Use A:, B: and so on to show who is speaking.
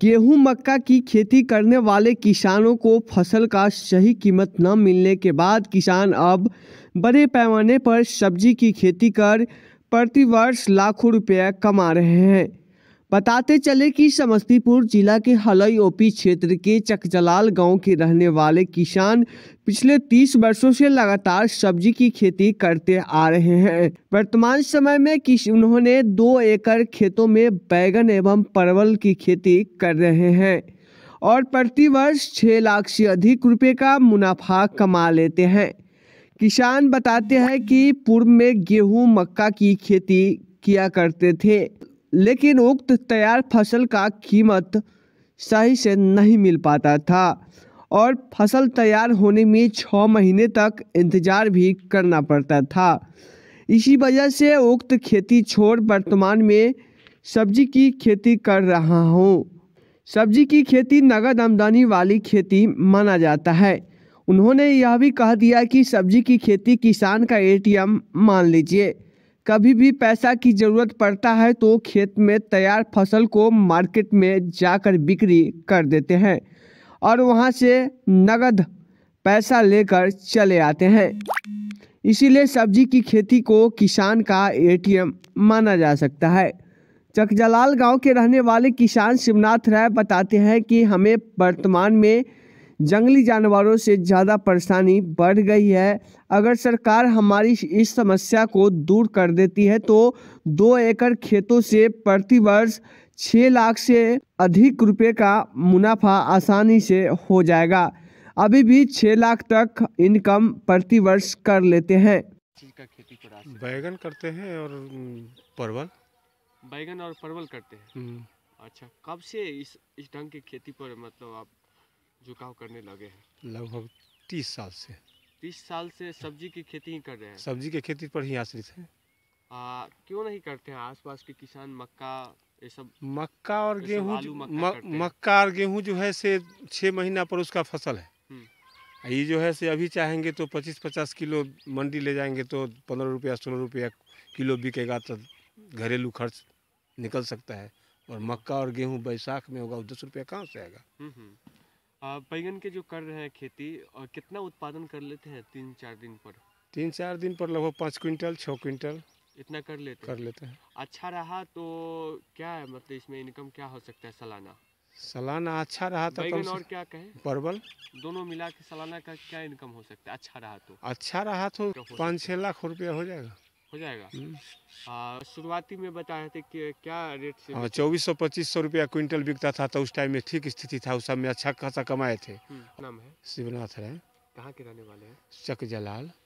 A: गेहूं मक्का की खेती करने वाले किसानों को फसल का सही कीमत न मिलने के बाद किसान अब बड़े पैमाने पर सब्जी की खेती कर प्रतिवर्ष लाखों रुपये कमा रहे हैं बताते चले कि समस्तीपुर जिला के हलई ओपी क्षेत्र के चकजलाल गांव के रहने वाले किसान पिछले 30 वर्षों से लगातार सब्जी की खेती करते आ रहे हैं वर्तमान समय में किस उन्होंने दो एकड़ खेतों में बैगन एवं परवल की खेती कर रहे हैं और प्रतिवर्ष छः लाख से अधिक रुपए का मुनाफा कमा लेते हैं किसान बताते हैं कि पूर्व में गेहूं मक्का की खेती किया करते थे लेकिन उक्त तैयार फसल का कीमत सही से नहीं मिल पाता था और फसल तैयार होने में छः महीने तक इंतज़ार भी करना पड़ता था इसी वजह से उक्त खेती छोड़ वर्तमान में सब्जी की खेती कर रहा हूँ सब्जी की खेती नगद आमदनी वाली खेती माना जाता है उन्होंने यह भी कह दिया कि सब्जी की खेती किसान का एटीएम मान लीजिए कभी भी पैसा की जरूरत पड़ता है तो खेत में तैयार फसल को मार्केट में जाकर बिक्री कर देते हैं और वहाँ से नगद पैसा लेकर चले आते हैं इसीलिए सब्जी की खेती को किसान का एटीएम माना जा सकता है चकजलाल गांव के रहने वाले किसान शिवनाथ राय बताते हैं कि हमें वर्तमान में जंगली जानवरों से ज़्यादा परेशानी बढ़ गई है अगर सरकार हमारी इस समस्या को दूर कर देती है तो दो एकड़ खेतों से प्रतिवर्ष छः लाख से अधिक रुपए का मुनाफा आसानी से हो जाएगा अभी भी छः लाख तक इनकम प्रतिवर्ष कर लेते हैं
B: बैगन करते हैं और परवल
C: बैगन और परवल करते हैं हम्म। अच्छा कब से इस इस ढंग की खेती पर मतलब आप झुकाव करने लगे
B: हैं लगभग तीस साल से
C: तीस साल से सब्जी की खेती ही कर रहे हैं सब्जी
B: के खेती पर ही आश्रित है
C: आ, क्यों नहीं करते हैं आसपास के किसान मक्का ये सब मक्का और गेहूँ मक्का,
B: और गेहूँ जो है से छः महीना पर उसका फसल है
C: हम्म।
B: ये जो है से अभी चाहेंगे तो पच्चीस पचास किलो मंडी ले जाएंगे तो पंद्रह रुपया सोलह रुपया किलो बिकेगा तो घरेलू खर्च निकल सकता है और मक्का और गेहूँ बैसाख में होगा वो दस रुपया कहाँ से आएगा
C: हम्म, हम्म। बैगन के जो कर रहे हैं खेती और कितना उत्पादन कर लेते हैं तीन चार दिन पर
B: तीन चार दिन पर लगभग पाँच क्विंटल छः क्विंटल
C: इतना कर लेते कर लेते हैं अच्छा रहा तो क्या है मतलब इसमें इनकम क्या हो सकता है सालाना
B: सालाना अच्छा रहा तो और क्या कहे परवल
C: दोनों मिला के सालाना का क्या इनकम हो सकता है अच्छा रहा तो अच्छा रहा तो पाँच छः
B: लाख रुपया हो जाएगा
C: हो जाएगा हम्म। शुरुआती में बताए थे कि क्या रेट से हाँ, चौबीस
B: सौ पच्चीस सौ रुपया क्विंटल बिकता था तो उस टाइम में ठीक स्थिति था उस समय अच्छा खासा कमाए थे हम्म, नाम है शिवनाथ है
C: कहाँ के रहने वाले हैं
B: चक जलाल